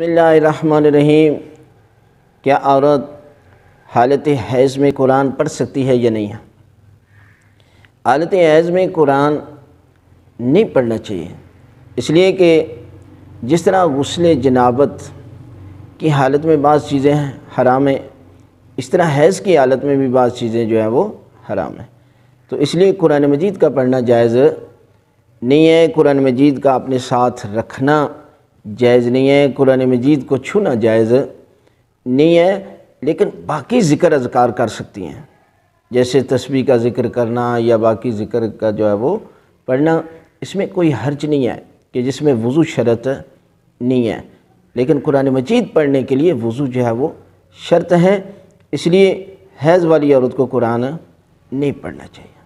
बसमीम क्या औरत हालत हैज़ में कुरान पढ़ सकती है या नहीं है हालत हैज़ में कुरान नहीं पढ़ना चाहिए इसलिए कि जिस तरह गसल जनाबत की हालत में बाज़ चीज़ें हैं हराम है इस तरह हैज़ की हालत में भी बाज़ चीज़ें जो हैं वो हराम है तो इसलिए कुरान मजीद का पढ़ना जायज़ नहीं है कुरान मजीद का अपने साथ रखना जायज़ नहीं है कुरान मजीद को छूना जायज़ नहीं है लेकिन बाकी ज़िक्र अजकार कर सकती हैं जैसे तस्वीर का ज़िक्र करना या बाकी ज़िक्र का जो है वो पढ़ना इसमें कोई हर्ज नहीं है कि जिसमें वज़ू शरत नहीं है लेकिन कुरान मजीद पढ़ने के लिए वज़ू जो है वो शर्त है इसलिए हैज़ वाली औरत को कुरान नहीं पढ़ना चाहिए